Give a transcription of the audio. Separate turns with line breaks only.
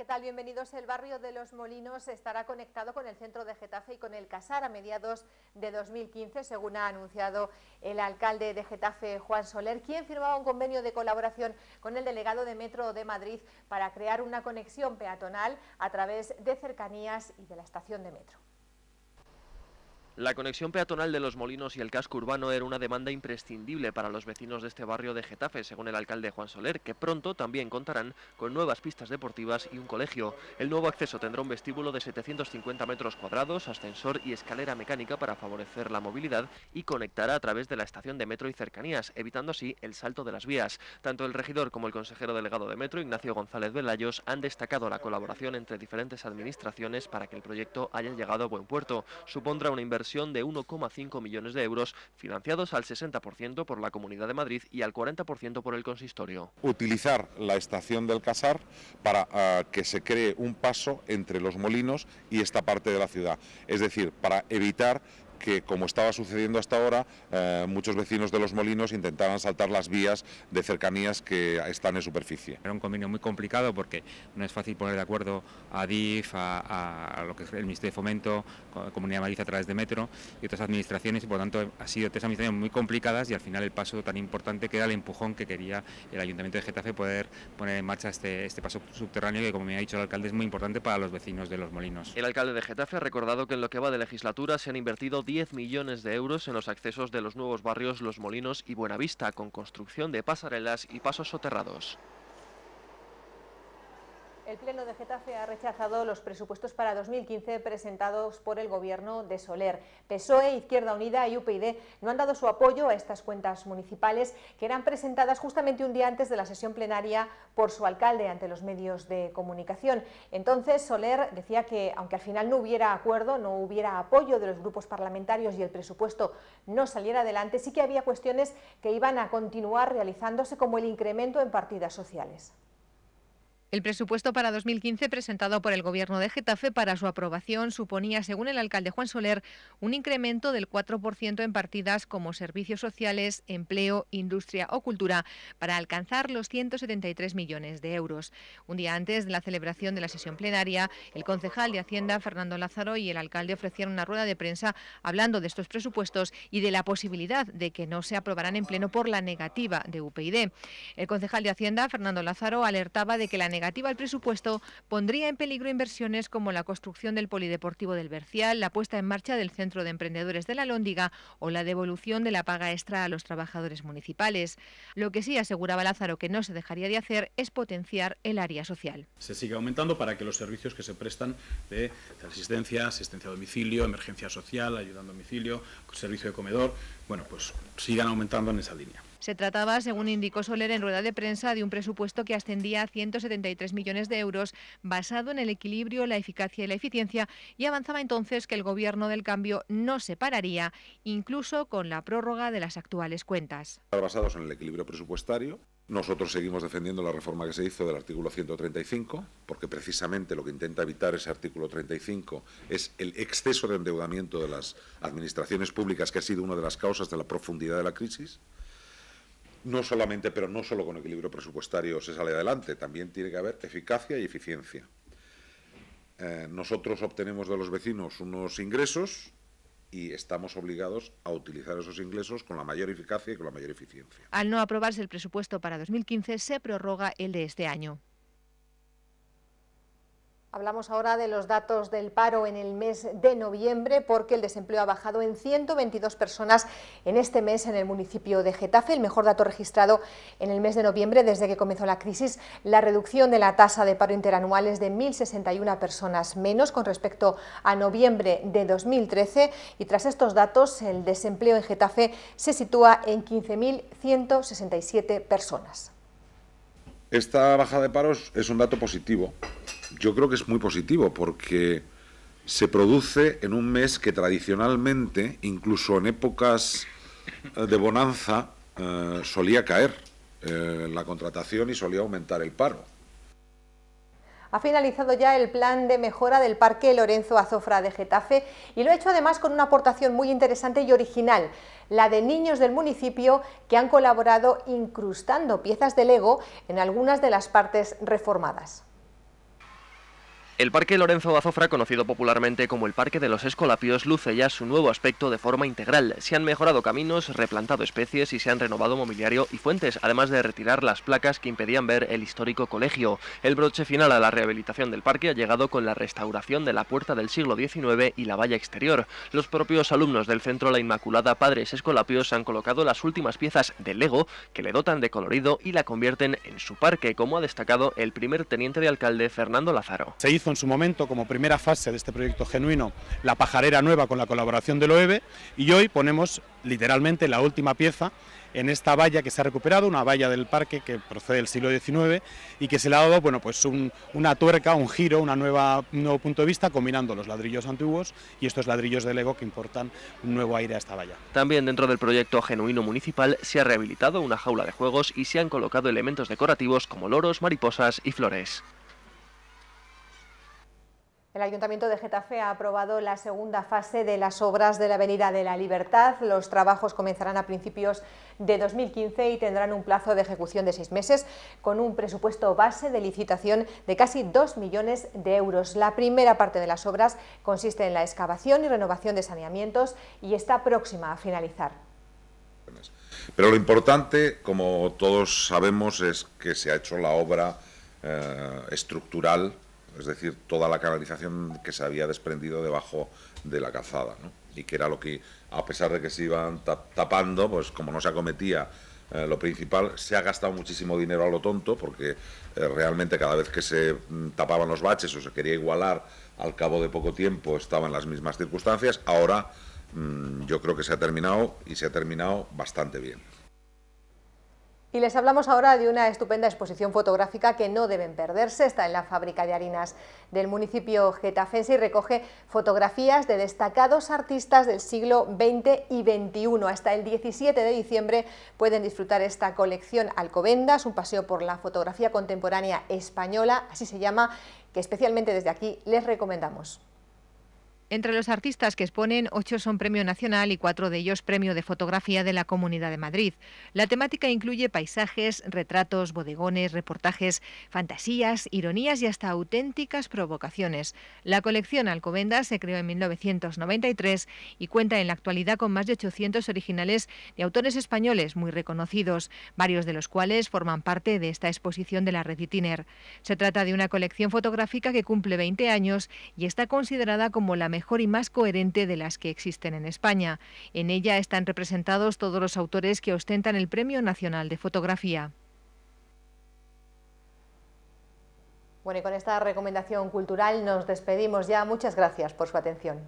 ¿qué tal? Bienvenidos. El barrio de Los Molinos estará conectado con el centro de Getafe y con el Casar a mediados de 2015, según ha anunciado el alcalde de Getafe, Juan Soler, quien firmaba un convenio de colaboración con el delegado de Metro de Madrid para crear una conexión peatonal a través de cercanías y de la estación de metro.
La conexión peatonal de los molinos y el casco urbano era una demanda imprescindible para los vecinos de este barrio de Getafe, según el alcalde Juan Soler, que pronto también contarán con nuevas pistas deportivas y un colegio. El nuevo acceso tendrá un vestíbulo de 750 metros cuadrados, ascensor y escalera mecánica para favorecer la movilidad y conectará a través de la estación de metro y cercanías, evitando así el salto de las vías. Tanto el regidor como el consejero delegado de metro, Ignacio González Velayos, han destacado la colaboración entre diferentes administraciones para que el proyecto haya llegado a buen puerto. Supondrá una inversión de 1,5 millones de euros, financiados al 60% por la Comunidad de Madrid y al 40% por el consistorio.
Utilizar la estación del Casar para ah, que se cree un paso entre los molinos y esta parte de la ciudad, es decir, para evitar que, como estaba sucediendo hasta ahora, eh, muchos vecinos de los molinos intentaban saltar las vías de cercanías que están en superficie. Era un convenio muy complicado porque no es fácil poner de acuerdo a DIF, a, lo que es el Ministerio de Fomento, Comunidad Madrid a través de Metro y otras administraciones, y por lo tanto ha sido tres administraciones muy complicadas y al final el paso tan importante que era el empujón que quería el Ayuntamiento de Getafe poder poner en marcha este, este paso subterráneo que, como me ha dicho el alcalde, es muy importante para los vecinos de los molinos.
El alcalde de Getafe ha recordado que en lo que va de legislatura se han invertido 10 millones de euros en los accesos de los nuevos barrios Los Molinos y Buenavista, con construcción de pasarelas y pasos soterrados.
El Pleno de Getafe ha rechazado los presupuestos para 2015 presentados por el Gobierno de Soler. PSOE, Izquierda Unida y UPyD no han dado su apoyo a estas cuentas municipales que eran presentadas justamente un día antes de la sesión plenaria por su alcalde ante los medios de comunicación. Entonces, Soler decía que, aunque al final no hubiera acuerdo, no hubiera apoyo de los grupos parlamentarios y el presupuesto no saliera adelante, sí que había cuestiones que iban a continuar realizándose como el incremento en partidas sociales. El presupuesto para 2015 presentado por el Gobierno de Getafe para su aprobación suponía, según el alcalde Juan Soler, un incremento del 4% en partidas como servicios sociales, empleo, industria o cultura para alcanzar los 173 millones de euros. Un día antes de la celebración de la sesión plenaria, el concejal de Hacienda, Fernando Lázaro, y el alcalde ofrecieron una rueda de prensa hablando de estos presupuestos y de la posibilidad de que no se aprobaran en pleno por la negativa de UPyD. El concejal de Hacienda, Fernando Lázaro, alertaba de que la negativa al presupuesto pondría en peligro inversiones como la construcción del polideportivo del Bercial, la puesta en marcha del Centro de Emprendedores de la Lóndiga o la devolución de la paga extra a los trabajadores municipales. Lo que sí aseguraba Lázaro que no se dejaría de hacer es potenciar el área social.
Se sigue aumentando para que los servicios que se prestan de asistencia, asistencia a domicilio, emergencia social, ayuda a domicilio, servicio de comedor, bueno, pues sigan aumentando en esa línea.
Se trataba, según indicó Soler en rueda de prensa, de un presupuesto que ascendía a 173 millones de euros, basado en el equilibrio, la eficacia y la eficiencia, y avanzaba entonces que el Gobierno del Cambio no se pararía, incluso con la prórroga de las actuales cuentas.
Basados en el equilibrio presupuestario, nosotros seguimos defendiendo la reforma que se hizo del artículo 135, porque precisamente lo que intenta evitar ese artículo 35 es el exceso de endeudamiento de las administraciones públicas, que ha sido una de las causas de la profundidad de la crisis no solamente, pero no solo con equilibrio presupuestario se sale adelante, también tiene que haber eficacia y eficiencia. Eh, nosotros obtenemos de los vecinos unos ingresos y estamos obligados a utilizar esos ingresos con la mayor eficacia y con la mayor eficiencia.
Al no aprobarse el presupuesto para 2015, se prorroga el de este año. Hablamos ahora de los datos del paro en el mes de noviembre porque el desempleo ha bajado en 122 personas en este mes en el municipio de Getafe, el mejor dato registrado en el mes de noviembre desde que comenzó la crisis. La reducción de la tasa de paro interanual es de 1.061 personas menos con respecto a noviembre de 2013 y tras estos datos el desempleo en Getafe se sitúa en 15.167 personas.
Esta baja de paros es un dato positivo. Yo creo que es muy positivo porque se produce en un mes que tradicionalmente, incluso en épocas eh, de bonanza, eh, solía caer eh, la contratación y solía aumentar el paro
ha finalizado ya el plan de mejora del Parque Lorenzo Azofra de Getafe y lo ha hecho además con una aportación muy interesante y original, la de niños del municipio que han colaborado incrustando piezas de Lego en algunas de las partes reformadas.
El Parque Lorenzo Azofra, conocido popularmente como el Parque de los Escolapios, luce ya su nuevo aspecto de forma integral. Se han mejorado caminos, replantado especies y se han renovado mobiliario y fuentes, además de retirar las placas que impedían ver el histórico colegio. El broche final a la rehabilitación del parque ha llegado con la restauración de la puerta del siglo XIX y la valla exterior. Los propios alumnos del centro La Inmaculada Padres Escolapios han colocado las últimas piezas de Lego que le dotan de colorido y la convierten en su parque, como ha destacado el primer teniente de alcalde Fernando Lázaro en su momento como primera fase de este proyecto genuino la pajarera nueva con la colaboración de loeve y hoy ponemos literalmente la última pieza en esta valla que se ha recuperado, una valla del parque que procede del siglo XIX y que se le ha dado bueno, pues una tuerca, un giro, un nuevo punto de vista combinando los ladrillos antiguos y estos ladrillos de Lego que importan un nuevo aire a esta valla. También dentro del proyecto genuino municipal se ha rehabilitado una jaula de juegos y se han colocado elementos decorativos como loros, mariposas y flores.
El Ayuntamiento de Getafe ha aprobado la segunda fase de las obras de la Avenida de la Libertad. Los trabajos comenzarán a principios de 2015 y tendrán un plazo de ejecución de seis meses con un presupuesto base de licitación de casi 2 millones de euros. La primera parte de las obras consiste en la excavación y renovación de saneamientos y está próxima a finalizar.
Pero lo importante, como todos sabemos, es que se ha hecho la obra eh, estructural es decir, toda la canalización que se había desprendido debajo de la calzada, y que era lo que, a pesar de que se iban tapando, pues como no se acometía eh, lo principal, se ha gastado muchísimo dinero a lo tonto, porque eh, realmente cada vez que se mm, tapaban los baches o se quería igualar, al cabo de poco tiempo estaban las mismas circunstancias, ahora mm, yo creo que se ha terminado y se ha terminado bastante bien.
Y les hablamos ahora de una estupenda exposición fotográfica que no deben perderse. Está en la fábrica de harinas del municipio getafense y recoge fotografías de destacados artistas del siglo XX y XXI. Hasta el 17 de diciembre pueden disfrutar esta colección Alcobendas, un paseo por la fotografía contemporánea española, así se llama, que especialmente desde aquí les recomendamos. Entre los artistas que exponen, ocho son premio nacional y cuatro de ellos premio de fotografía de la Comunidad de Madrid. La temática incluye paisajes, retratos, bodegones, reportajes, fantasías, ironías y hasta auténticas provocaciones. La colección Alcobendas se creó en 1993 y cuenta en la actualidad con más de 800 originales de autores españoles muy reconocidos, varios de los cuales forman parte de esta exposición de la red Itiner. Se trata de una colección fotográfica que cumple 20 años y está considerada como la mejor y más coherente de las que existen en España. En ella están representados todos los autores que ostentan el Premio Nacional de Fotografía. Bueno, y con esta recomendación cultural nos despedimos ya. Muchas gracias por su atención.